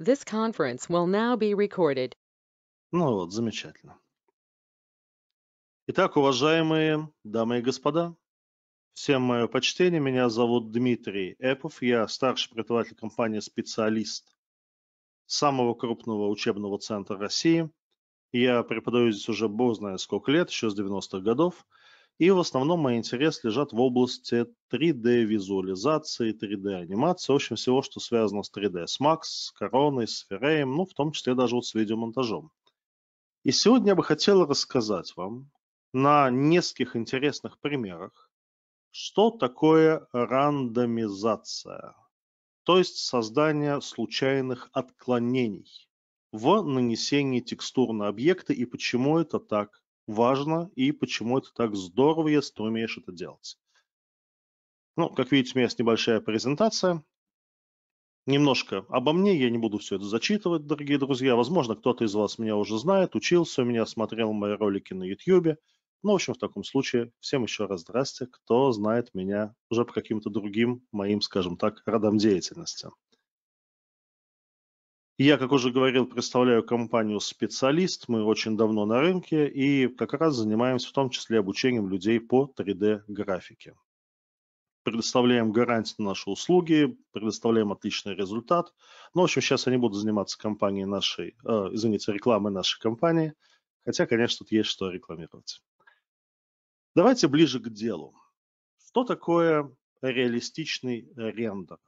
This conference will now be recorded. Ну вот, замечательно. Итак, уважаемые дамы и господа, всем мое почтение. Меня зовут Дмитрий Эпов. Я старший преподаватель компании «Специалист» самого крупного учебного центра России. Я преподаю здесь уже бог знает сколько лет, еще с 90-х годов – и в основном мои интересы лежат в области 3D-визуализации, 3D-анимации, в общем, всего, что связано с 3D, с Max, с Короной, с Ферреем, ну, в том числе даже вот с видеомонтажом. И сегодня я бы хотел рассказать вам на нескольких интересных примерах, что такое рандомизация, то есть создание случайных отклонений в нанесении текстур на объекты и почему это так важно и почему это так здорово, если ты умеешь это делать. Ну, как видите, у меня есть небольшая презентация. Немножко обо мне, я не буду все это зачитывать, дорогие друзья. Возможно, кто-то из вас меня уже знает, учился у меня, смотрел мои ролики на YouTube. Ну, в общем, в таком случае, всем еще раз здрасте, кто знает меня уже по каким-то другим моим, скажем так, родам деятельности. Я, как уже говорил, представляю компанию «Специалист». Мы очень давно на рынке и как раз занимаемся в том числе обучением людей по 3D-графике. Предоставляем гарантии на наши услуги, предоставляем отличный результат. Ну, в общем, сейчас я не буду заниматься компанией нашей, э, извините, рекламой нашей компании, хотя, конечно, тут есть что рекламировать. Давайте ближе к делу. Что такое реалистичный рендер?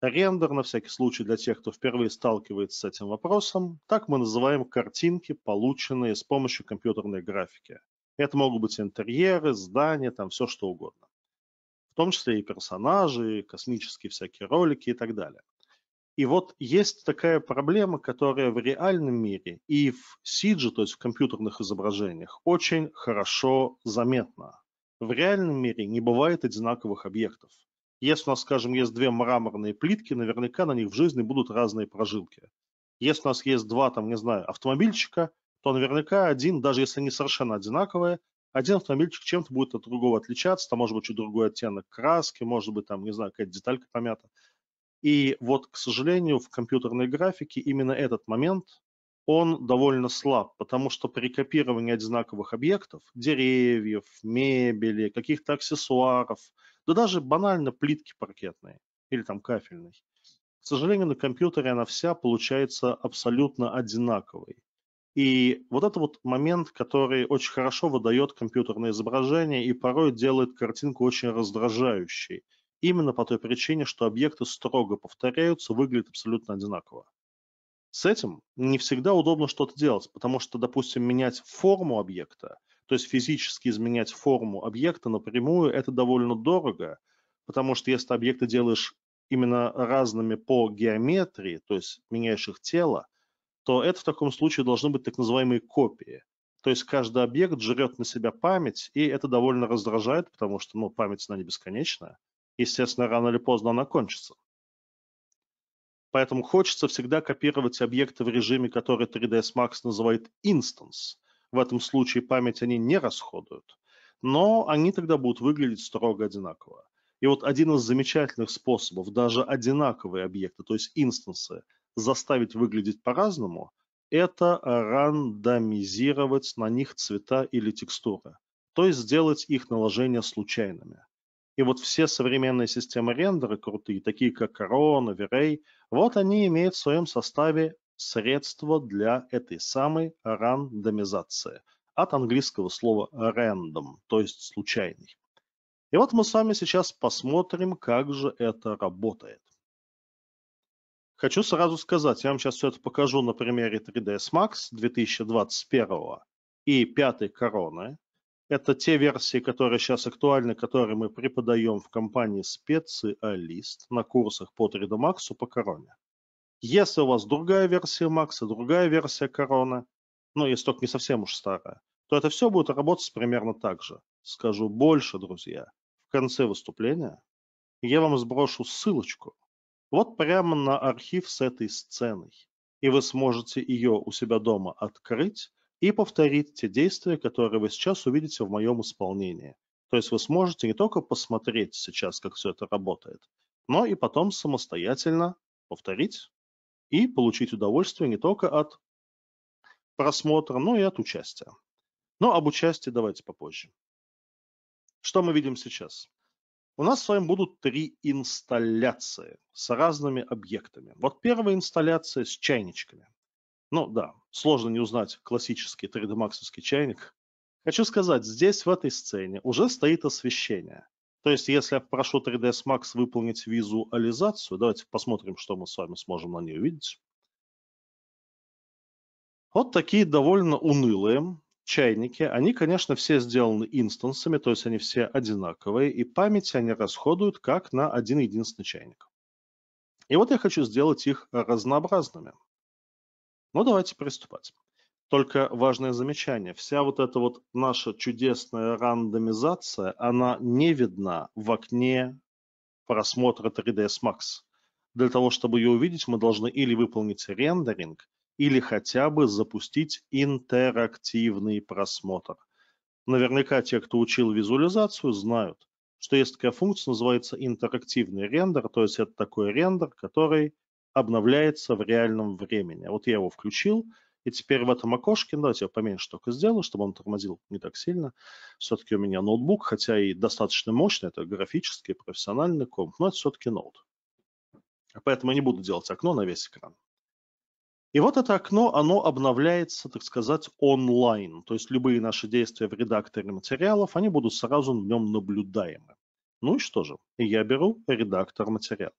Рендер, на всякий случай, для тех, кто впервые сталкивается с этим вопросом, так мы называем картинки, полученные с помощью компьютерной графики. Это могут быть интерьеры, здания, там все что угодно. В том числе и персонажи, и космические всякие ролики и так далее. И вот есть такая проблема, которая в реальном мире и в CG, то есть в компьютерных изображениях, очень хорошо заметна. В реальном мире не бывает одинаковых объектов – если у нас, скажем, есть две мраморные плитки, наверняка на них в жизни будут разные прожилки. Если у нас есть два, там, не знаю, автомобильчика, то наверняка один, даже если они совершенно одинаковые, один автомобильчик чем-то будет от другого отличаться, там может быть чуть другой оттенок краски, может быть там, не знаю, какая-то деталька помята. И вот, к сожалению, в компьютерной графике именно этот момент, он довольно слаб, потому что при копировании одинаковых объектов, деревьев, мебели, каких-то аксессуаров – да даже банально плитки паркетные или там кафельной. К сожалению, на компьютере она вся получается абсолютно одинаковой. И вот это вот момент, который очень хорошо выдает компьютерное изображение и порой делает картинку очень раздражающей. Именно по той причине, что объекты строго повторяются, выглядят абсолютно одинаково. С этим не всегда удобно что-то делать, потому что, допустим, менять форму объекта то есть физически изменять форму объекта напрямую – это довольно дорого, потому что если объекты делаешь именно разными по геометрии, то есть меняешь их тело, то это в таком случае должны быть так называемые копии. То есть каждый объект жрет на себя память, и это довольно раздражает, потому что ну, память, она не бесконечная. Естественно, рано или поздно она кончится. Поэтому хочется всегда копировать объекты в режиме, который 3ds Max называет instance. В этом случае память они не расходуют, но они тогда будут выглядеть строго одинаково. И вот один из замечательных способов даже одинаковые объекты, то есть инстансы, заставить выглядеть по-разному, это рандомизировать на них цвета или текстуры, то есть сделать их наложения случайными. И вот все современные системы рендера крутые, такие как Corona, V-Ray, вот они имеют в своем составе средство для этой самой рандомизации. От английского слова random, то есть случайный. И вот мы с вами сейчас посмотрим, как же это работает. Хочу сразу сказать, я вам сейчас все это покажу на примере 3ds Max 2021 и пятой короны. Это те версии, которые сейчас актуальны, которые мы преподаем в компании «Специалист» на курсах по 3D Max по короне. Если у вас другая версия Макса, другая версия Корона, ну, если только не совсем уж старая, то это все будет работать примерно так же. Скажу больше, друзья. В конце выступления я вам сброшу ссылочку вот прямо на архив с этой сценой. И вы сможете ее у себя дома открыть и повторить те действия, которые вы сейчас увидите в моем исполнении. То есть вы сможете не только посмотреть сейчас, как все это работает, но и потом самостоятельно повторить и получить удовольствие не только от просмотра, но и от участия. Но об участии давайте попозже. Что мы видим сейчас? У нас с вами будут три инсталляции с разными объектами. Вот первая инсталляция с чайничками. Ну да, сложно не узнать классический 3D Max чайник. Хочу сказать, здесь в этой сцене уже стоит освещение. То есть, если я прошу 3ds Max выполнить визуализацию, давайте посмотрим, что мы с вами сможем на ней увидеть. Вот такие довольно унылые чайники. Они, конечно, все сделаны инстансами, то есть они все одинаковые, и память они расходуют как на один единственный чайник. И вот я хочу сделать их разнообразными. Ну, давайте приступать. Только важное замечание. Вся вот эта вот наша чудесная рандомизация, она не видна в окне просмотра 3ds Max. Для того, чтобы ее увидеть, мы должны или выполнить рендеринг, или хотя бы запустить интерактивный просмотр. Наверняка те, кто учил визуализацию, знают, что есть такая функция, называется интерактивный рендер, то есть это такой рендер, который обновляется в реальном времени. Вот я его включил, и теперь в этом окошке, ну, давайте я поменьше только сделаю, чтобы он тормозил не так сильно. Все-таки у меня ноутбук, хотя и достаточно мощный, это графический, профессиональный комп, но это все-таки ноут. Поэтому я не буду делать окно на весь экран. И вот это окно, оно обновляется, так сказать, онлайн. То есть любые наши действия в редакторе материалов, они будут сразу в нем наблюдаемы. Ну и что же, я беру редактор материалов.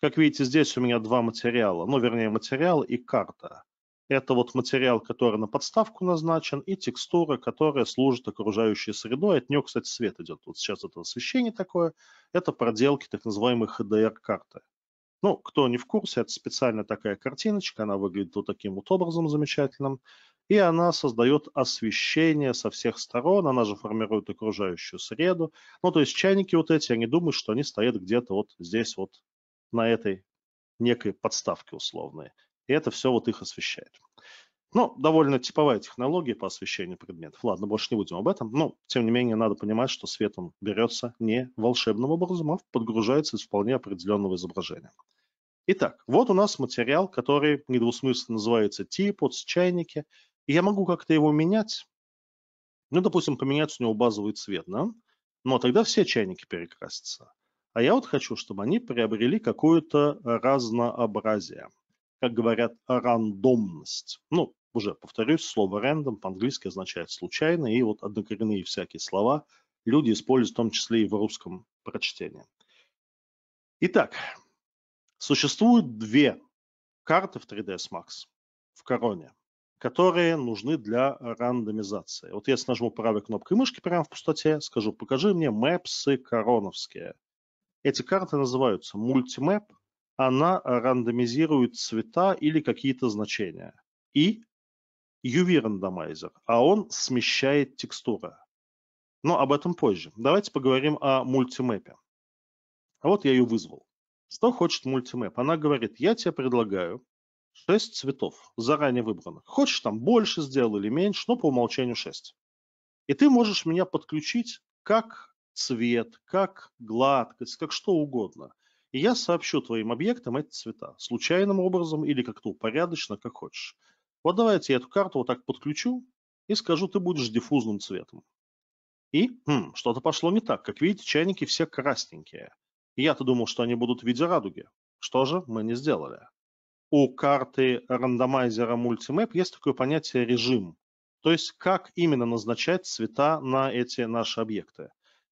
Как видите, здесь у меня два материала, ну вернее материал и карта. Это вот материал, который на подставку назначен, и текстура, которая служит окружающей средой. От нее, кстати, свет идет. Вот сейчас это освещение такое. Это проделки так называемой HDR-карты. Ну, кто не в курсе, это специально такая картиночка. Она выглядит вот таким вот образом замечательным. И она создает освещение со всех сторон. Она же формирует окружающую среду. Ну, то есть чайники вот эти, они думают, что они стоят где-то вот здесь вот на этой некой подставке условной. И это все вот их освещает. Ну, довольно типовая технология по освещению предметов. Ладно, больше не будем об этом. Но, тем не менее, надо понимать, что свет он берется не волшебным образом, а подгружается из вполне определенного изображения. Итак, вот у нас материал, который недвусмысленно называется тип, типот, чайники. И я могу как-то его менять. Ну, допустим, поменять у него базовый цвет, да? Но ну, а тогда все чайники перекрасятся. А я вот хочу, чтобы они приобрели какое-то разнообразие как говорят, рандомность. Ну, уже повторюсь, слово random по-английски означает случайно, и вот однокоренные всякие слова люди используют в том числе и в русском прочтении. Итак, существуют две карты в 3ds Max в короне, которые нужны для рандомизации. Вот я нажму правой кнопкой мышки прямо в пустоте, скажу, покажи мне мэпсы короновские. Эти карты называются мультимэп она э, рандомизирует цвета или какие-то значения. И UV рандомайзер, а он смещает текстуры. Но об этом позже. Давайте поговорим о мультимэпе. вот я ее вызвал. Что хочет мультимэп? Она говорит, я тебе предлагаю 6 цветов, заранее выбранных. Хочешь, там больше сделать или меньше, но по умолчанию 6. И ты можешь меня подключить как цвет, как гладкость, как что угодно – и я сообщу твоим объектам эти цвета, случайным образом или как-то упорядочно, как хочешь. Вот давайте я эту карту вот так подключу и скажу, ты будешь диффузным цветом. И хм, что-то пошло не так. Как видите, чайники все красненькие. Я-то думал, что они будут в виде радуги. Что же мы не сделали? У карты рандомайзера MultiMap есть такое понятие режим. То есть, как именно назначать цвета на эти наши объекты.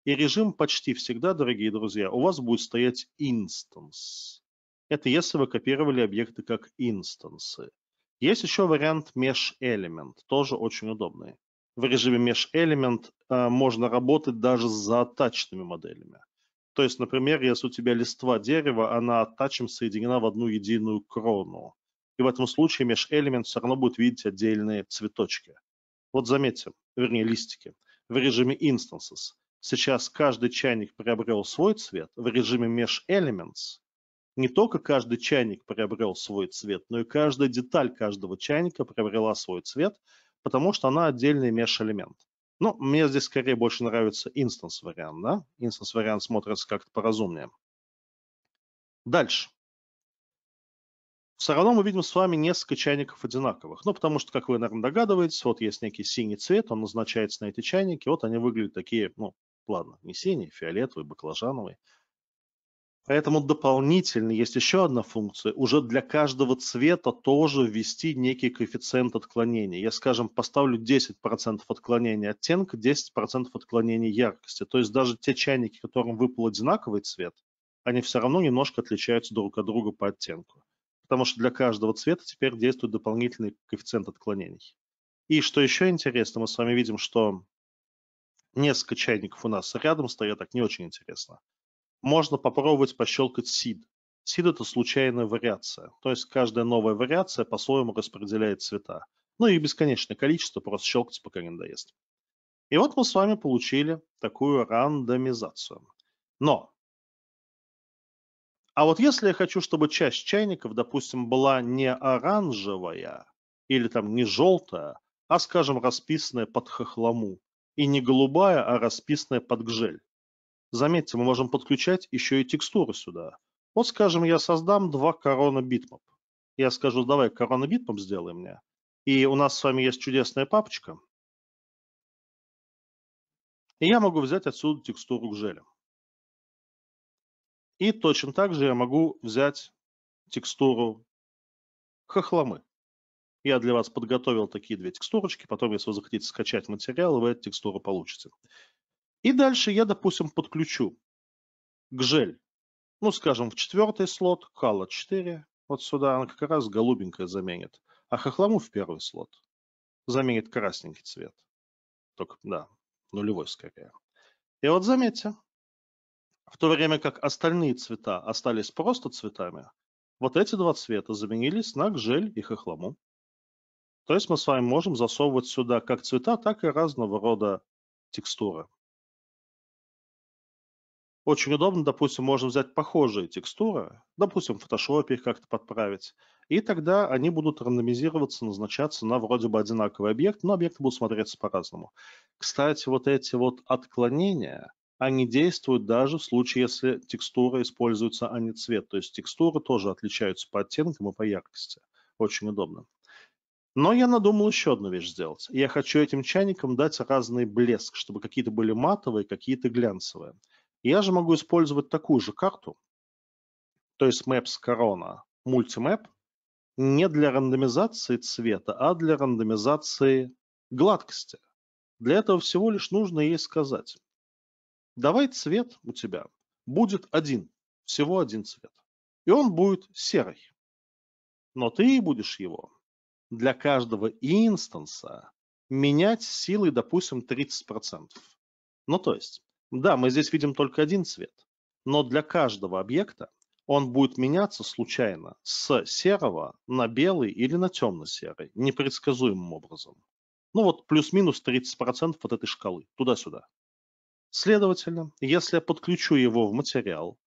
И режим почти всегда, дорогие друзья, у вас будет стоять instance. Это если вы копировали объекты как инстансы. Есть еще вариант mesh-element, тоже очень удобный. В режиме mesh-element э, можно работать даже с заатачными моделями. То есть, например, если у тебя листва дерева, она оттачем соединена в одну единую крону. И в этом случае mesh element все равно будет видеть отдельные цветочки. Вот заметьте, вернее листики. В режиме Instances Сейчас каждый чайник приобрел свой цвет в режиме Mesh Elements. Не только каждый чайник приобрел свой цвет, но и каждая деталь каждого чайника приобрела свой цвет, потому что она отдельный Mesh-элемент. Ну, мне здесь скорее больше нравится Instance вариант, да? Instance вариант смотрится как-то поразумнее. Дальше. Все равно мы видим с вами несколько чайников одинаковых. Ну, потому что, как вы, наверное, догадываетесь, вот есть некий синий цвет, он назначается на эти чайники. Вот они выглядят такие, ну, Ладно, не синий, фиолетовый, баклажановый. Поэтому дополнительно есть еще одна функция. Уже для каждого цвета тоже ввести некий коэффициент отклонения. Я, скажем, поставлю 10% отклонения оттенка, 10% отклонения яркости. То есть даже те чайники, которым выпал одинаковый цвет, они все равно немножко отличаются друг от друга по оттенку. Потому что для каждого цвета теперь действует дополнительный коэффициент отклонений. И что еще интересно, мы с вами видим, что Несколько чайников у нас рядом стоят, так не очень интересно. Можно попробовать пощелкать сид. Сид это случайная вариация. То есть каждая новая вариация по-своему распределяет цвета. Ну и бесконечное количество, просто щелкать, пока не надоест. И вот мы с вами получили такую рандомизацию. Но! А вот если я хочу, чтобы часть чайников, допустим, была не оранжевая или там не желтая, а, скажем, расписанная под хохлому, и не голубая, а расписанная под гжель. Заметьте, мы можем подключать еще и текстуры сюда. Вот, скажем, я создам два корона битмап. Я скажу, давай корона битмап сделай мне. И у нас с вами есть чудесная папочка. И я могу взять отсюда текстуру к желям. И точно так же я могу взять текстуру хохломы. Я для вас подготовил такие две текстурочки, потом, если вы захотите скачать материал, вы эту текстуру получите. И дальше я, допустим, подключу к жель, ну, скажем, в четвертый слот, кала 4, вот сюда, она как раз голубенькая заменит, а хохлому в первый слот заменит красненький цвет. Только, да, нулевой скорее. И вот заметьте, в то время как остальные цвета остались просто цветами, вот эти два цвета заменились на гжель и хохлому. То есть мы с вами можем засовывать сюда как цвета, так и разного рода текстуры. Очень удобно, допустим, можем взять похожие текстуры, допустим, в фотошопе их как-то подправить, и тогда они будут рандомизироваться, назначаться на вроде бы одинаковый объект, но объекты будут смотреться по-разному. Кстати, вот эти вот отклонения, они действуют даже в случае, если текстура используется, а не цвет. То есть текстуры тоже отличаются по оттенкам и по яркости. Очень удобно. Но я надумал еще одну вещь сделать. Я хочу этим чайникам дать разный блеск, чтобы какие-то были матовые, какие-то глянцевые. Я же могу использовать такую же карту, то есть Maps Corona Multimap, не для рандомизации цвета, а для рандомизации гладкости. Для этого всего лишь нужно ей сказать. Давай цвет у тебя будет один, всего один цвет. И он будет серый. Но ты будешь его для каждого инстанса менять силой, допустим, 30%. Ну, то есть, да, мы здесь видим только один цвет, но для каждого объекта он будет меняться случайно с серого на белый или на темно-серый, непредсказуемым образом. Ну вот плюс-минус 30% от этой шкалы, туда-сюда. Следовательно, если я подключу его в материал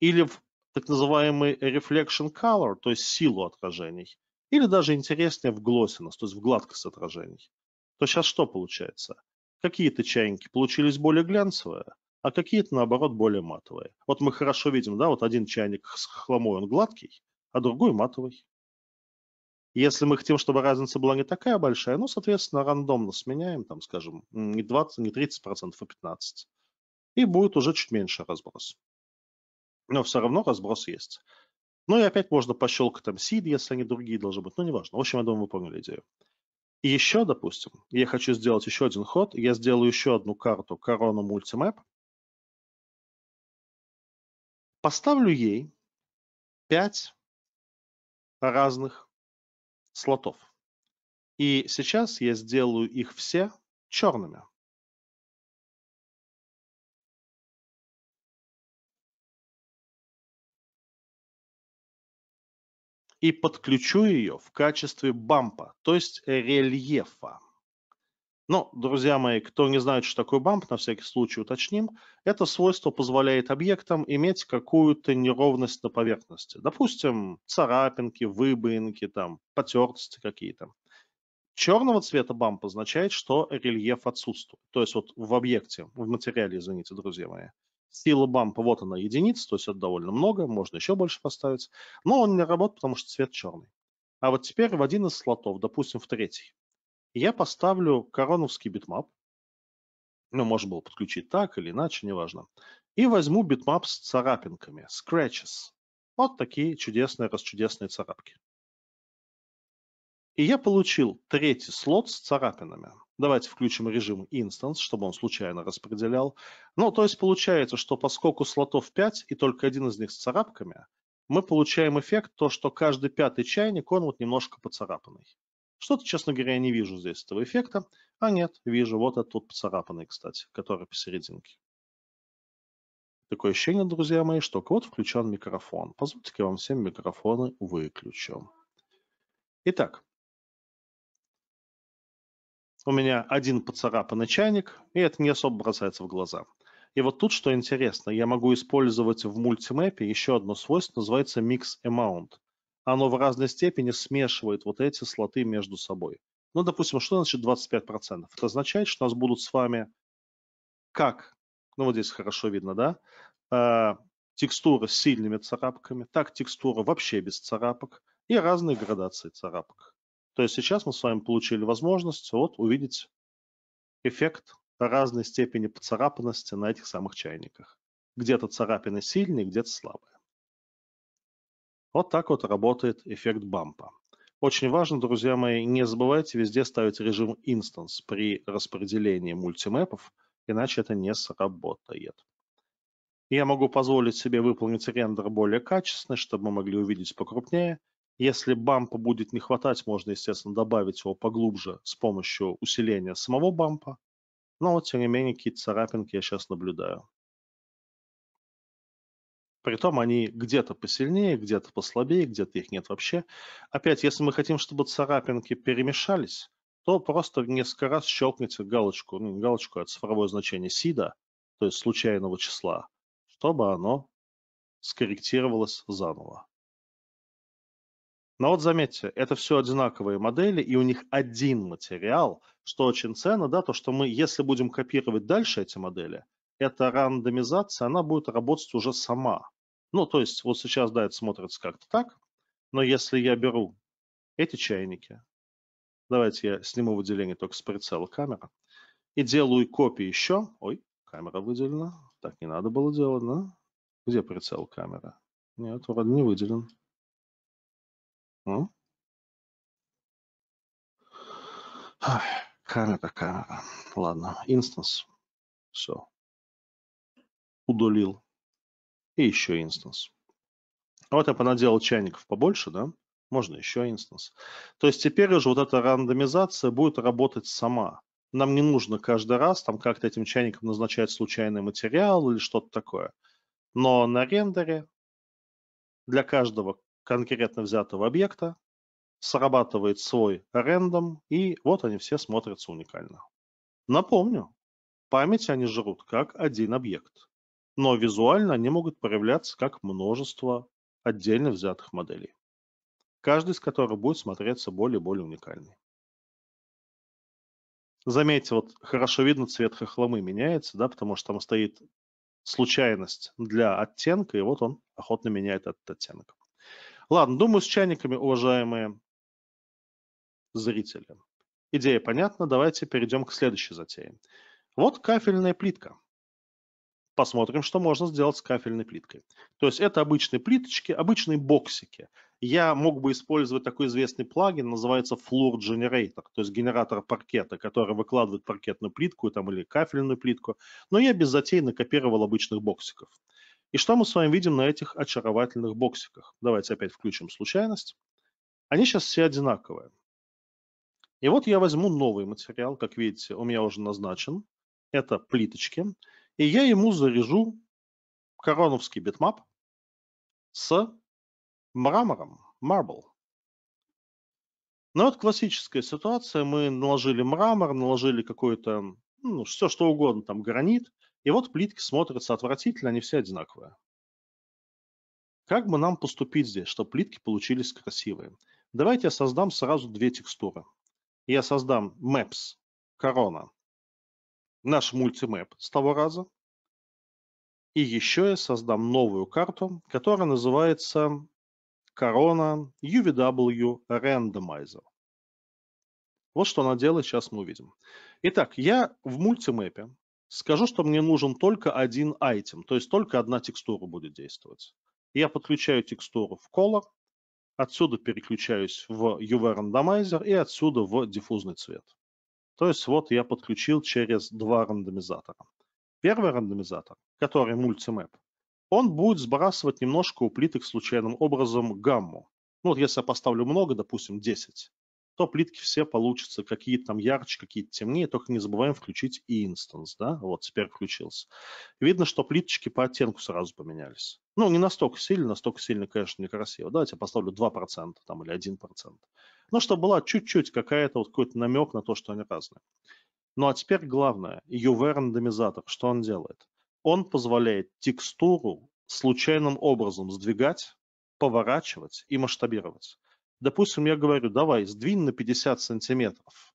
или в так называемый reflection color, то есть силу отражений, или даже интереснее в глоссинус, то есть в гладкость отражений. То сейчас что получается? Какие-то чайники получились более глянцевые, а какие-то, наоборот, более матовые. Вот мы хорошо видим, да, вот один чайник с хламой, он гладкий, а другой матовый. Если мы хотим, чтобы разница была не такая большая, ну, соответственно, рандомно сменяем, там, скажем, не 20, не 30 процентов, а 15. И будет уже чуть меньше разброс. Но все равно разброс есть. Ну и опять можно пощелкать там seed, если они другие должны быть, но ну, неважно. В общем, я думаю, вы поняли идею. И еще, допустим, я хочу сделать еще один ход, я сделаю еще одну карту корону мультимэп, поставлю ей 5 разных слотов. И сейчас я сделаю их все черными. и подключу ее в качестве бампа, то есть рельефа. Но, друзья мои, кто не знает, что такое бамп, на всякий случай уточним, это свойство позволяет объектам иметь какую-то неровность на поверхности. Допустим, царапинки, выбоинки, там, потертости какие-то. Черного цвета бамп означает, что рельеф отсутствует. То есть вот в объекте, в материале, извините, друзья мои. Сила бампа, вот она, единица, то есть это довольно много, можно еще больше поставить. Но он не работает, потому что цвет черный. А вот теперь в один из слотов, допустим, в третий, я поставлю короновский битмап. Ну, можно было подключить так или иначе, неважно. И возьму битмап с царапинками, scratches. Вот такие чудесные, расчудесные царапки. И я получил третий слот с царапинами. Давайте включим режим instance, чтобы он случайно распределял. Ну, то есть получается, что поскольку слотов 5 и только один из них с царапками, мы получаем эффект то, что каждый пятый чайник, он вот немножко поцарапанный. Что-то, честно говоря, я не вижу здесь этого эффекта. А нет, вижу вот этот вот поцарапанный, кстати, который посерединке. Такое ощущение, друзья мои, что у включен микрофон. Позвольте, я вам всем микрофоны выключу. Итак, у меня один поцарапанный чайник, и это не особо бросается в глаза. И вот тут что интересно, я могу использовать в мультимэпе еще одно свойство, называется Mix Amount. Оно в разной степени смешивает вот эти слоты между собой. Ну, допустим, что значит 25%? Это означает, что у нас будут с вами как, ну вот здесь хорошо видно, да, э, а, текстура с сильными царапками, так текстура вообще без царапок и разные градации царапок. То есть сейчас мы с вами получили возможность вот увидеть эффект разной степени поцарапанности на этих самых чайниках. Где-то царапины сильные, где-то слабые. Вот так вот работает эффект бампа. Очень важно, друзья мои, не забывайте везде ставить режим Instance при распределении мультимэпов, иначе это не сработает. Я могу позволить себе выполнить рендер более качественный, чтобы мы могли увидеть покрупнее, если бампа будет не хватать, можно, естественно, добавить его поглубже с помощью усиления самого бампа. Но, вот, тем не менее, какие-то царапинки я сейчас наблюдаю. Притом они где-то посильнее, где-то послабее, где-то их нет вообще. Опять, если мы хотим, чтобы царапинки перемешались, то просто несколько раз щелкните галочку, ну не галочку, а цифровое значение сида, то есть случайного числа, чтобы оно скорректировалось заново. Но вот заметьте, это все одинаковые модели, и у них один материал, что очень ценно, да, то, что мы, если будем копировать дальше эти модели, эта рандомизация, она будет работать уже сама. Ну, то есть вот сейчас, да, это смотрится как-то так, но если я беру эти чайники, давайте я сниму выделение только с прицела камеры, и делаю копии еще, ой, камера выделена, так не надо было делать, да? Где прицел камеры? Нет, вроде не выделен. Камера, ну. камера. Ладно, инстанс. Все. Удалил. И еще инстанс. Вот я понаделал чайников побольше, да? Можно еще инстанс. То есть теперь уже вот эта рандомизация будет работать сама. Нам не нужно каждый раз там как-то этим чайником назначать случайный материал или что-то такое. Но на рендере для каждого конкретно взятого объекта, срабатывает свой рендом, и вот они все смотрятся уникально. Напомню, память они жрут как один объект, но визуально они могут проявляться как множество отдельно взятых моделей, каждый из которых будет смотреться более и более уникальный. Заметьте, вот хорошо видно, цвет хохломы меняется, да, потому что там стоит случайность для оттенка, и вот он охотно меняет этот оттенок. Ладно, думаю, с чайниками, уважаемые зрители. Идея понятна, давайте перейдем к следующей затее. Вот кафельная плитка. Посмотрим, что можно сделать с кафельной плиткой. То есть это обычные плиточки, обычные боксики. Я мог бы использовать такой известный плагин, называется Floor Generator, то есть генератор паркета, который выкладывает паркетную плитку там, или кафельную плитку. Но я без затей накопировал обычных боксиков. И что мы с вами видим на этих очаровательных боксиках? Давайте опять включим случайность. Они сейчас все одинаковые. И вот я возьму новый материал, как видите, у меня уже назначен. Это плиточки. И я ему заряжу короновский битмап с мрамором, marble. Ну вот классическая ситуация, мы наложили мрамор, наложили какой-то, ну, все что угодно, там гранит, и вот плитки смотрятся отвратительно, они все одинаковые. Как бы нам поступить здесь, чтобы плитки получились красивые? Давайте я создам сразу две текстуры. Я создам Maps, корона, наш мультимэп с того раза. И еще я создам новую карту, которая называется корона UVW Randomizer. Вот что она делает, сейчас мы увидим. Итак, я в мультимэпе Скажу, что мне нужен только один item, то есть только одна текстура будет действовать. Я подключаю текстуру в color, отсюда переключаюсь в UV рандомайзер и отсюда в диффузный цвет. То есть вот я подключил через два рандомизатора. Первый рандомизатор, который мультимэп, он будет сбрасывать немножко у плиток случайным образом гамму. Ну вот если я поставлю много, допустим 10, то плитки все получатся какие-то там ярче, какие-то темнее, только не забываем включить и инстанс, да, вот теперь включился. Видно, что плиточки по оттенку сразу поменялись. Ну, не настолько сильно, настолько сильно, конечно, некрасиво. Давайте я поставлю 2% там или 1%. Ну, чтобы была чуть-чуть какая-то вот какой-то намек на то, что они разные. Ну, а теперь главное, UV-рандомизатор, что он делает? Он позволяет текстуру случайным образом сдвигать, поворачивать и масштабировать. Допустим, я говорю, давай, сдвинь на 50 сантиметров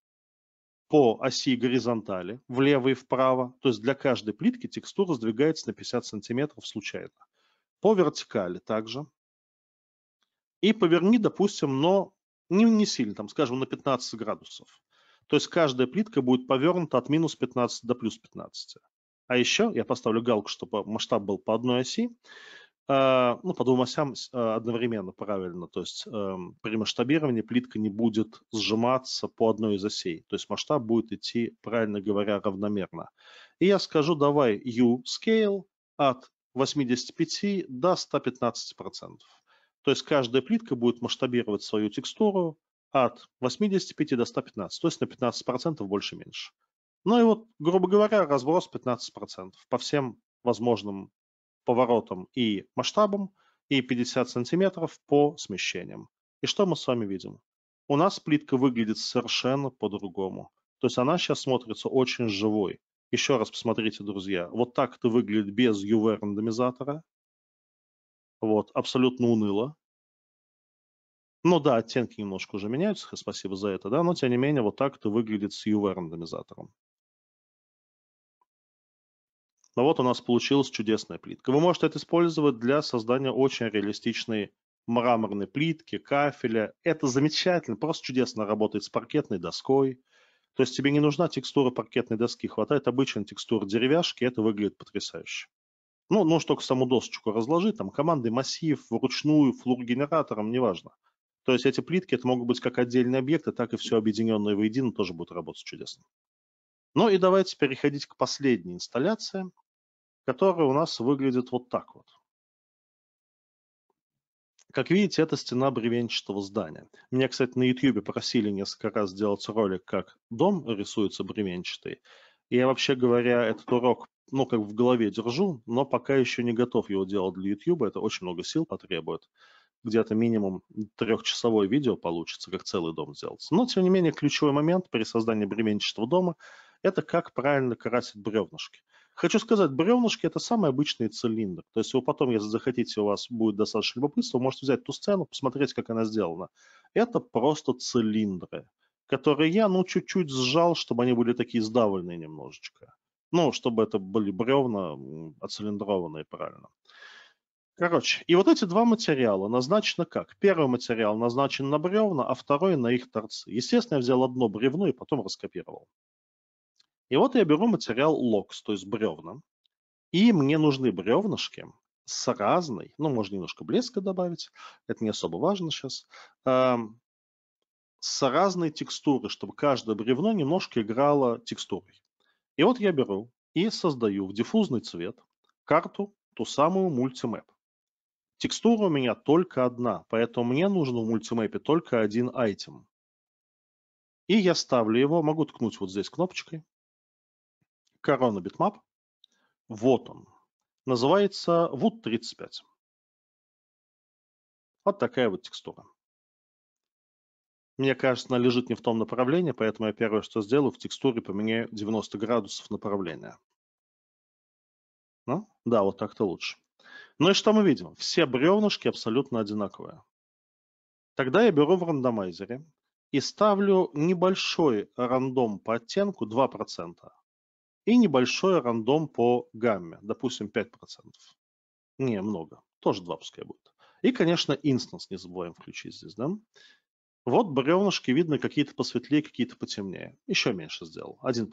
по оси горизонтали, влево и вправо. То есть для каждой плитки текстура сдвигается на 50 сантиметров случайно. По вертикали также. И поверни, допустим, но не, не сильно, там, скажем, на 15 градусов. То есть каждая плитка будет повернута от минус 15 до плюс 15. А еще я поставлю галку, чтобы масштаб был по одной оси. А, ну, по двум осям а, одновременно правильно. То есть эм, при масштабировании плитка не будет сжиматься по одной из осей. То есть масштаб будет идти, правильно говоря, равномерно. И я скажу, давай U scale от 85 до 115%. То есть каждая плитка будет масштабировать свою текстуру от 85 до 115, то есть на 15% больше-меньше. Ну и вот, грубо говоря, разброс 15% по всем возможным поворотом и масштабом и 50 сантиметров по смещениям. И что мы с вами видим? У нас плитка выглядит совершенно по-другому. То есть она сейчас смотрится очень живой. Еще раз посмотрите, друзья. Вот так это выглядит без UV-рандомизатора. Вот, абсолютно уныло. Ну да, оттенки немножко уже меняются, спасибо за это, да, но тем не менее вот так это выглядит с UV-рандомизатором. Но вот у нас получилась чудесная плитка. Вы можете это использовать для создания очень реалистичной мраморной плитки, кафеля. Это замечательно, просто чудесно работает с паркетной доской. То есть тебе не нужна текстура паркетной доски, хватает обычной текстуры деревяшки, это выглядит потрясающе. Ну, ну только саму досочку разложи, там команды массив, вручную, флур-генератором, неважно. То есть эти плитки, это могут быть как отдельные объекты, так и все объединенное воедино тоже будет работать чудесно. Ну и давайте переходить к последней инсталляции, которая у нас выглядит вот так вот. Как видите, это стена бревенчатого здания. Меня, кстати, на YouTube просили несколько раз сделать ролик, как дом рисуется бревенчатый. И я, вообще говоря, этот урок, ну, как в голове держу, но пока еще не готов его делать для YouTube. Это очень много сил потребует. Где-то минимум трехчасовое видео получится, как целый дом сделать. Но, тем не менее, ключевой момент при создании бревенчатого дома – это как правильно красят бревнышки. Хочу сказать, бревнышки – это самый обычный цилиндр. То есть вы потом, если захотите, у вас будет достаточно любопытства, вы можете взять ту сцену, посмотреть, как она сделана. Это просто цилиндры, которые я, ну, чуть-чуть сжал, чтобы они были такие сдавленные немножечко. Ну, чтобы это были бревна оцилиндрованные правильно. Короче, и вот эти два материала назначены как? Первый материал назначен на бревна, а второй на их торцы. Естественно, я взял одно бревно и потом раскопировал. И вот я беру материал локс, то есть бревна. И мне нужны бревнышки с разной, ну, можно немножко блеска добавить, это не особо важно сейчас, с разной текстуры, чтобы каждое бревно немножко играло текстурой. И вот я беру и создаю в диффузный цвет карту, ту самую мультимэп. Текстура у меня только одна, поэтому мне нужен в мультимэпе только один айтем. И я ставлю его, могу ткнуть вот здесь кнопочкой, Corona Bitmap. Вот он. Называется Wood 35. Вот такая вот текстура. Мне кажется, она лежит не в том направлении, поэтому я первое, что сделаю, в текстуре поменяю 90 градусов направления. Ну, да, вот так-то лучше. Ну и что мы видим? Все бревнышки абсолютно одинаковые. Тогда я беру в рандомайзере и ставлю небольшой рандом по оттенку 2% и небольшой рандом по гамме, допустим, 5%. Не, много, тоже 2 пускай будет. И, конечно, инстанс не забываем включить здесь, да? Вот бревнышки видно какие-то посветлее, какие-то потемнее. Еще меньше сделал, 1%.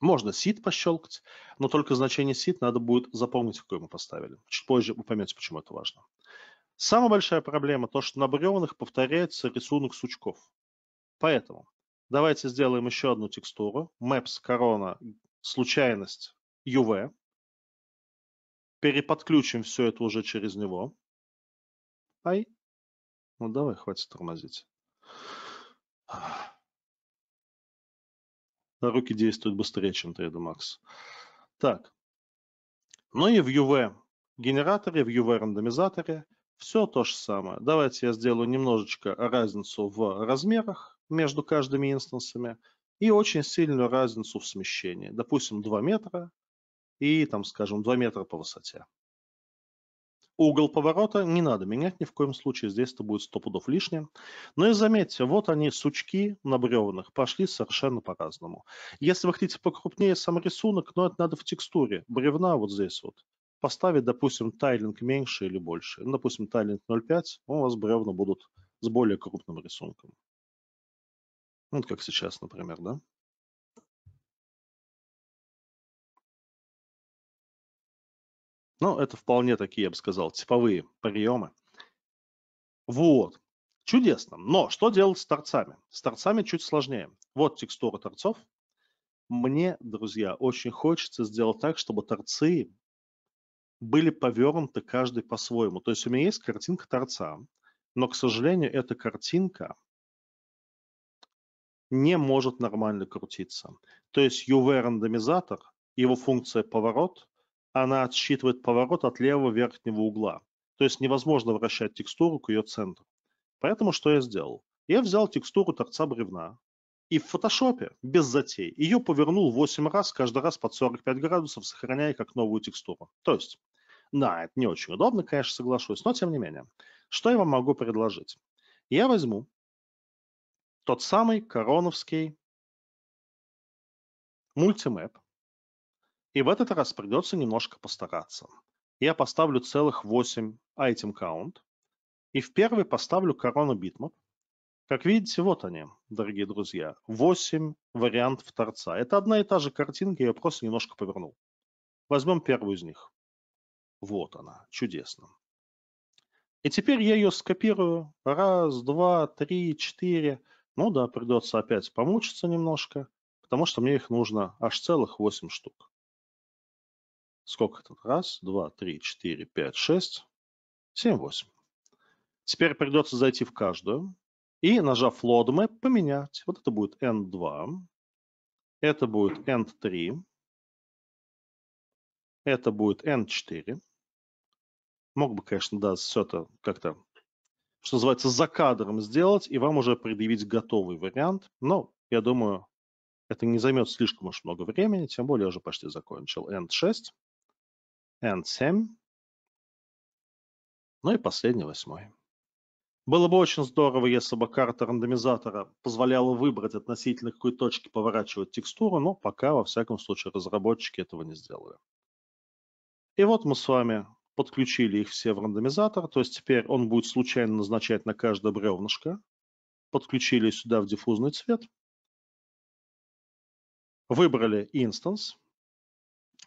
Можно сид пощелкать, но только значение сид надо будет запомнить, какое мы поставили. Чуть позже вы поймете, почему это важно. Самая большая проблема то, что на бревнах повторяется рисунок сучков. Поэтому Давайте сделаем еще одну текстуру. Maps корона, случайность UV. Переподключим все это уже через него. Ай. Ну давай, хватит тормозить. Руки действуют быстрее, чем 3D Max. Так. Ну и в UV генераторе, в UV рандомизаторе все то же самое. Давайте я сделаю немножечко разницу в размерах между каждыми инстансами и очень сильную разницу в смещении. Допустим, 2 метра и, там, скажем, 2 метра по высоте. Угол поворота не надо менять ни в коем случае, здесь это будет 100 пудов лишним. Но и заметьте, вот они, сучки на бревнах, пошли совершенно по-разному. Если вы хотите покрупнее сам рисунок, но это надо в текстуре. Бревна вот здесь вот. Поставить, допустим, тайлинг меньше или больше. Ну, допустим, тайлинг 0,5, у вас бревна будут с более крупным рисунком. Ну, вот как сейчас, например, да? Но ну, это вполне такие, я бы сказал, типовые приемы. Вот. Чудесно. Но что делать с торцами? С торцами чуть сложнее. Вот текстура торцов. Мне, друзья, очень хочется сделать так, чтобы торцы были повернуты каждый по-своему. То есть у меня есть картинка торца, но, к сожалению, эта картинка не может нормально крутиться. То есть UV-рандомизатор, его функция поворот, она отсчитывает поворот от левого верхнего угла. То есть невозможно вращать текстуру к ее центру. Поэтому что я сделал? Я взял текстуру торца бревна и в фотошопе, без затей, ее повернул 8 раз, каждый раз под 45 градусов, сохраняя как новую текстуру. То есть, да, это не очень удобно, конечно, соглашусь, но тем не менее. Что я вам могу предложить? Я возьму тот самый короновский мультимэп. И в этот раз придется немножко постараться. Я поставлю целых 8 item count. И в первый поставлю корона битмап. Как видите, вот они, дорогие друзья, 8 вариантов торца. Это одна и та же картинка, я просто немножко повернул. Возьмем первую из них. Вот она, чудесно. И теперь я ее скопирую. Раз, два, три, четыре. Ну да, придется опять помучиться немножко, потому что мне их нужно аж целых 8 штук. Сколько тут? Раз, два, три, четыре, пять, шесть, семь, восемь. Теперь придется зайти в каждую и, нажав Load Map, поменять. Вот это будет N2, это будет N3, это будет N4. Мог бы, конечно, да, все это как-то что называется, за кадром сделать и вам уже предъявить готовый вариант. Но, я думаю, это не займет слишком уж много времени, тем более я уже почти закончил. n 6, n 7, ну и последний, восьмой. Было бы очень здорово, если бы карта рандомизатора позволяла выбрать относительно какой точки поворачивать текстуру, но пока, во всяком случае, разработчики этого не сделали. И вот мы с вами подключили их все в рандомизатор, то есть теперь он будет случайно назначать на каждое бревнышко. Подключили сюда в диффузный цвет. Выбрали инстанс.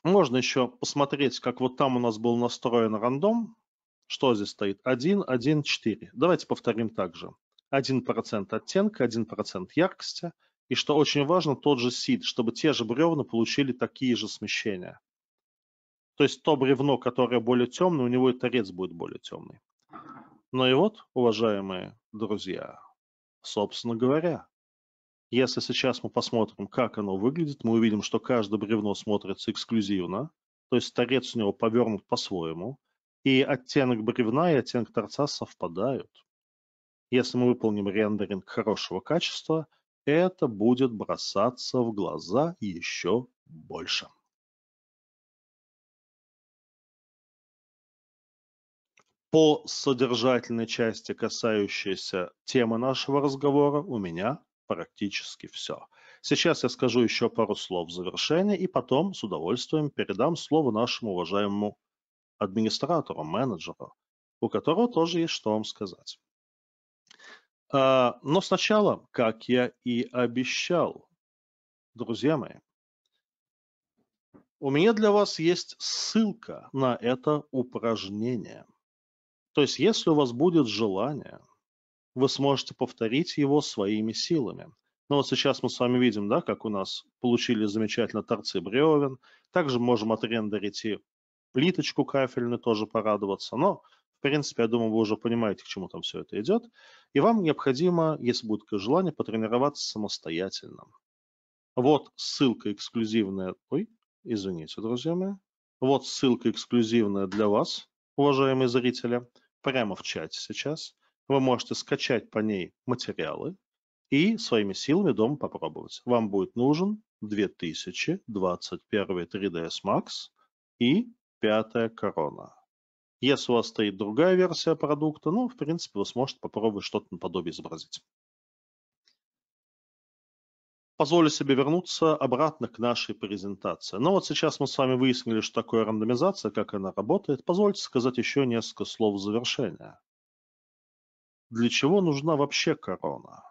Можно еще посмотреть, как вот там у нас был настроен рандом. Что здесь стоит? 1, 1, 4. Давайте повторим также. 1% оттенка, 1% яркости. И что очень важно, тот же сид, чтобы те же бревна получили такие же смещения. То есть то бревно, которое более темное, у него и торец будет более темный. Ну и вот, уважаемые друзья, собственно говоря, если сейчас мы посмотрим, как оно выглядит, мы увидим, что каждое бревно смотрится эксклюзивно, то есть торец у него повернут по-своему, и оттенок бревна и оттенок торца совпадают. Если мы выполним рендеринг хорошего качества, это будет бросаться в глаза еще больше. по содержательной части, касающейся темы нашего разговора, у меня практически все. Сейчас я скажу еще пару слов в завершение, и потом с удовольствием передам слово нашему уважаемому администратору, менеджеру, у которого тоже есть что вам сказать. А, но сначала, как я и обещал, друзья мои, у меня для вас есть ссылка на это упражнение – то есть, если у вас будет желание, вы сможете повторить его своими силами. Ну вот сейчас мы с вами видим, да, как у нас получили замечательно торцы бревен. Также можем отрендерить и плиточку кафельную, тоже порадоваться. Но, в принципе, я думаю, вы уже понимаете, к чему там все это идет. И вам необходимо, если будет такое желание, потренироваться самостоятельно. Вот ссылка эксклюзивная. Ой, извините, друзья мои. Вот ссылка эксклюзивная для вас, уважаемые зрители прямо в чате сейчас. Вы можете скачать по ней материалы и своими силами дома попробовать. Вам будет нужен 2021 3ds Max и пятая корона. Если у вас стоит другая версия продукта, ну, в принципе, вы сможете попробовать что-то наподобие изобразить позволю себе вернуться обратно к нашей презентации. Но вот сейчас мы с вами выяснили, что такое рандомизация, как она работает. Позвольте сказать еще несколько слов завершения. Для чего нужна вообще корона?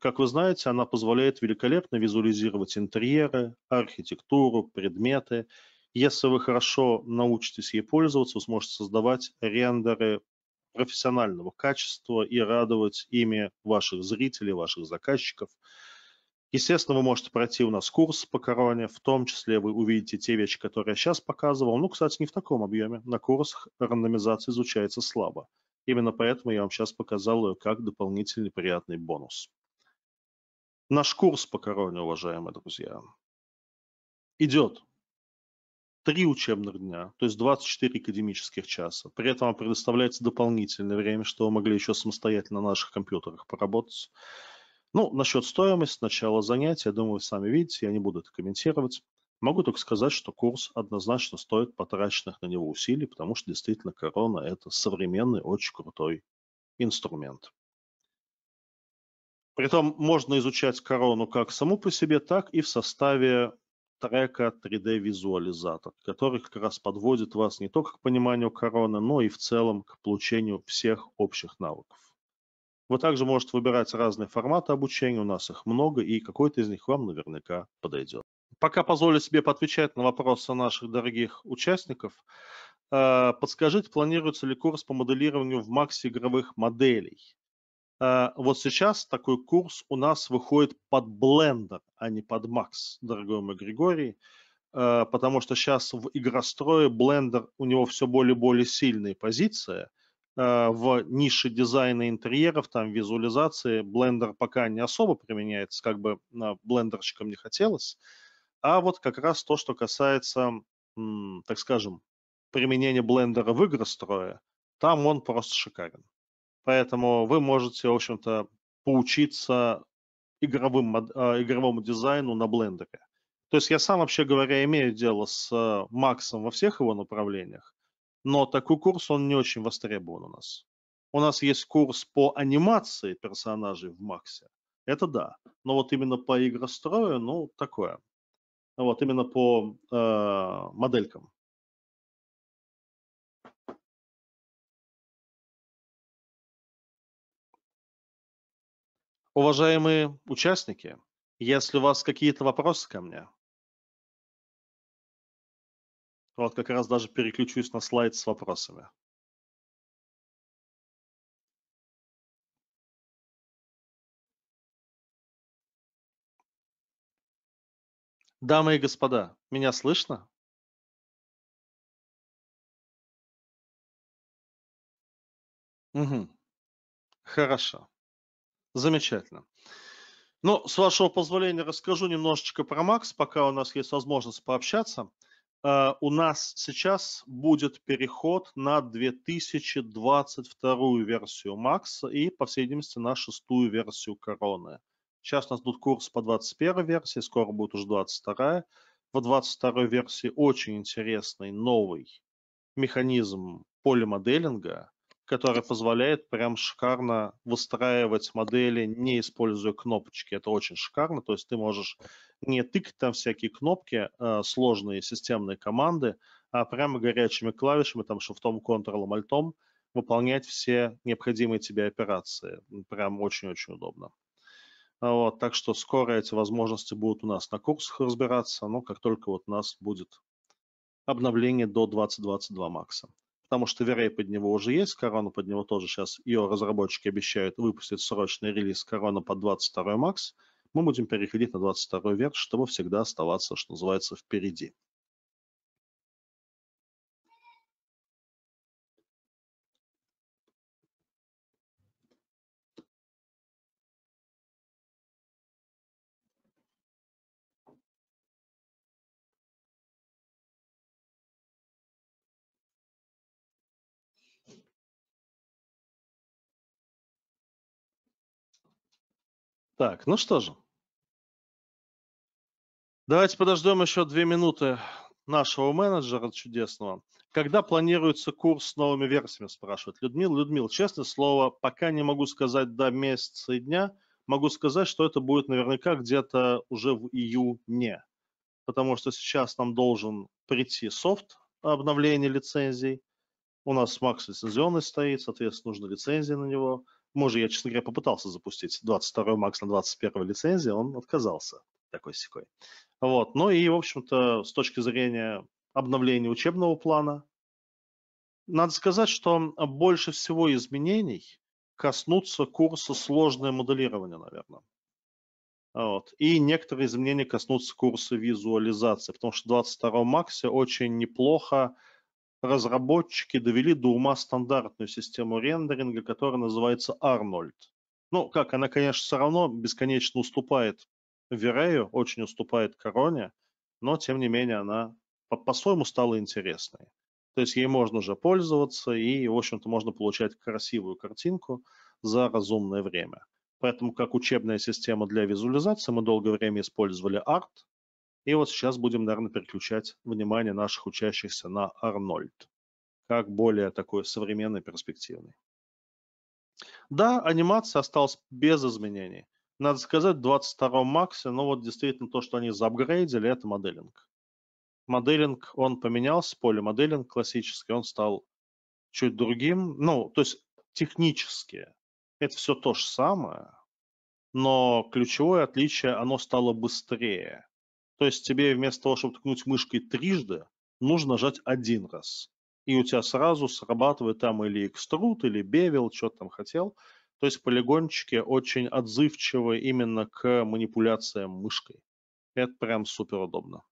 Как вы знаете, она позволяет великолепно визуализировать интерьеры, архитектуру, предметы. Если вы хорошо научитесь ей пользоваться, вы сможете создавать рендеры профессионального качества и радовать ими ваших зрителей, ваших заказчиков – Естественно, вы можете пройти у нас курс по короне, в том числе вы увидите те вещи, которые я сейчас показывал. Ну, кстати, не в таком объеме. На курсах рандомизация изучается слабо. Именно поэтому я вам сейчас показал ее как дополнительный приятный бонус. Наш курс по короне, уважаемые друзья, идет три учебных дня, то есть 24 академических часа. При этом предоставляется дополнительное время, что вы могли еще самостоятельно на наших компьютерах поработать. Ну, насчет стоимости, начала занятия, думаю, вы сами видите, я не буду это комментировать. Могу только сказать, что курс однозначно стоит потраченных на него усилий, потому что действительно корона – это современный, очень крутой инструмент. Притом можно изучать корону как саму по себе, так и в составе трека 3D-визуализатор, который как раз подводит вас не только к пониманию короны, но и в целом к получению всех общих навыков. Вы также можете выбирать разные форматы обучения, у нас их много, и какой-то из них вам наверняка подойдет. Пока позволю себе поотвечать на вопросы наших дорогих участников. Э, подскажите, планируется ли курс по моделированию в максе игровых моделей? Э, вот сейчас такой курс у нас выходит под Blender, а не под Max, дорогой мой Григорий, э, потому что сейчас в игрострое Blender у него все более и более сильная позиция, Э, в нише дизайна интерьеров, там визуализации, Blender пока не особо применяется, как бы блендерщикам не хотелось. А вот как раз то, что касается, так скажем, применения блендера в игростроя, там он просто шикарен. Поэтому вы можете, в общем-то, поучиться игровым, э, игровому дизайну на блендере. То есть я сам, вообще говоря, имею дело с э, Максом во всех его направлениях но такой курс, он не очень востребован у нас. У нас есть курс по анимации персонажей в Максе. Это да. Но вот именно по игрострою, ну, такое. Вот именно по э, моделькам. Уважаемые участники, если у вас какие-то вопросы ко мне, ну, вот как раз даже переключусь на слайд с вопросами. Дамы и господа, меня слышно? Угу. Хорошо. Замечательно. Ну, с вашего позволения, расскажу немножечко про Макс, пока у нас есть возможность пообщаться. Э, у нас сейчас будет переход на 2022 версию Max и, по всей видимости, на шестую версию Короны. Сейчас у нас тут курс по 21 версии, скоро будет уже 22. В 22 версии очень интересный новый механизм полимоделинга, который позволяет прям шикарно выстраивать модели, не используя кнопочки. Это очень шикарно, то есть ты можешь не тыкать там всякие кнопки, э, сложные системные команды, а прямо горячими клавишами, там, шифтом, контролом, альтом, выполнять все необходимые тебе операции. Прям очень-очень удобно. Вот, так что скоро эти возможности будут у нас на курсах разбираться, но как только вот у нас будет обновление до 2022 макса потому что v под него уже есть, корону под него тоже сейчас ее разработчики обещают выпустить срочный релиз корона под 22 макс. Мы будем переходить на 22 верх, чтобы всегда оставаться, что называется, впереди. Так, ну что же. Давайте подождем еще две минуты нашего менеджера чудесного. Когда планируется курс с новыми версиями, спрашивает Людмила. Людмила, честное слово, пока не могу сказать до месяца и дня. Могу сказать, что это будет наверняка где-то уже в июне, потому что сейчас нам должен прийти софт обновления лицензий. У нас макс лицензионный стоит, соответственно, нужна лицензия на него – Може, я, честно говоря, попытался запустить 22 Макс на 21 лицензии, он отказался такой секой. Вот. Ну и, в общем-то, с точки зрения обновления учебного плана, надо сказать, что больше всего изменений коснутся курса сложное моделирование, наверное. Вот. И некоторые изменения коснутся курса визуализации, потому что 22 Максе очень неплохо разработчики довели до ума стандартную систему рендеринга, которая называется Arnold. Ну, как, она, конечно, все равно бесконечно уступает Верею, очень уступает Короне, но, тем не менее, она по-своему стала интересной. То есть ей можно уже пользоваться, и, в общем-то, можно получать красивую картинку за разумное время. Поэтому, как учебная система для визуализации, мы долгое время использовали ART, и вот сейчас будем, наверное, переключать внимание наших учащихся на Арнольд, как более такой современный, перспективный. Да, анимация осталась без изменений. Надо сказать, в 22 Максе, но ну вот действительно то, что они заапгрейдили, это моделинг. Моделинг, он поменялся, поле моделинг классический, он стал чуть другим. Ну, то есть технически это все то же самое, но ключевое отличие, оно стало быстрее. То есть тебе вместо того, чтобы ткнуть мышкой трижды, нужно нажать один раз. И у тебя сразу срабатывает там или экструд, или бевел, что там хотел. То есть полигончики очень отзывчивы именно к манипуляциям мышкой. Это прям супер удобно.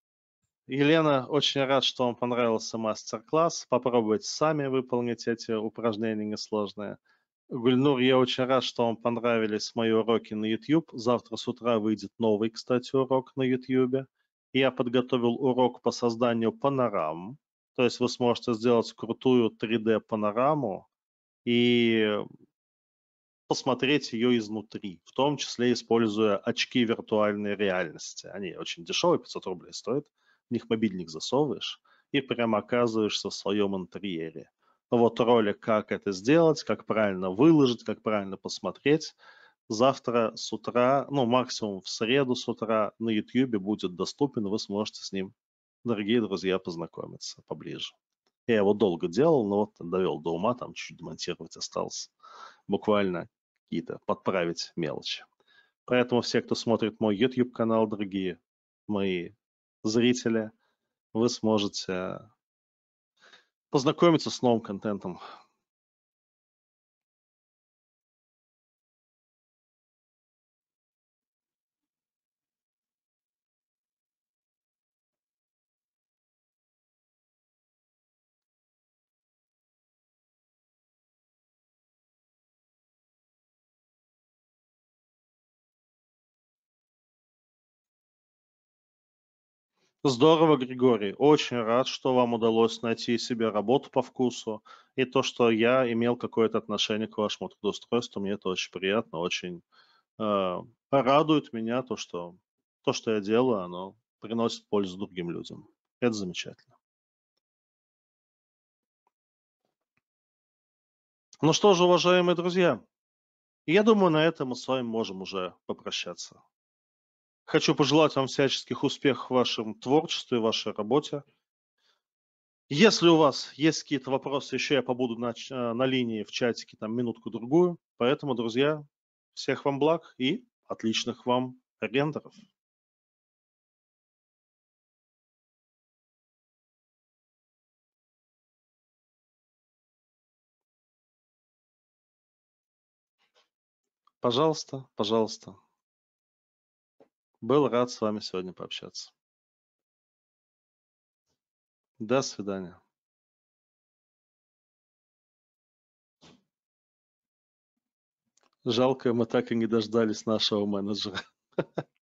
Елена, очень рад, что вам понравился мастер-класс. Попробуйте сами выполнить эти упражнения несложные. Гульнур, я очень рад, что вам понравились мои уроки на YouTube. Завтра с утра выйдет новый, кстати, урок на YouTube я подготовил урок по созданию панорам. То есть вы сможете сделать крутую 3D-панораму и посмотреть ее изнутри, в том числе используя очки виртуальной реальности. Они очень дешевые, 500 рублей стоят. В них мобильник засовываешь и прямо оказываешься в своем интерьере. Вот ролик, как это сделать, как правильно выложить, как правильно посмотреть – завтра с утра, ну, максимум в среду с утра на YouTube будет доступен, вы сможете с ним, дорогие друзья, познакомиться поближе. Я его долго делал, но вот довел до ума, там чуть-чуть монтировать осталось. Буквально какие-то подправить мелочи. Поэтому все, кто смотрит мой YouTube-канал, дорогие мои зрители, вы сможете познакомиться с новым контентом Здорово, Григорий. Очень рад, что вам удалось найти себе работу по вкусу. И то, что я имел какое-то отношение к вашему трудоустройству, мне это очень приятно, очень э, радует меня то, что то, что я делаю, оно приносит пользу другим людям. Это замечательно. Ну что же, уважаемые друзья, я думаю, на этом мы с вами можем уже попрощаться. Хочу пожелать вам всяческих успехов в вашем творчестве, в вашей работе. Если у вас есть какие-то вопросы, еще я побуду на, э, на линии в чатике там минутку-другую. Поэтому, друзья, всех вам благ и отличных вам рендеров. Пожалуйста, пожалуйста. Был рад с вами сегодня пообщаться. До свидания. Жалко, мы так и не дождались нашего менеджера.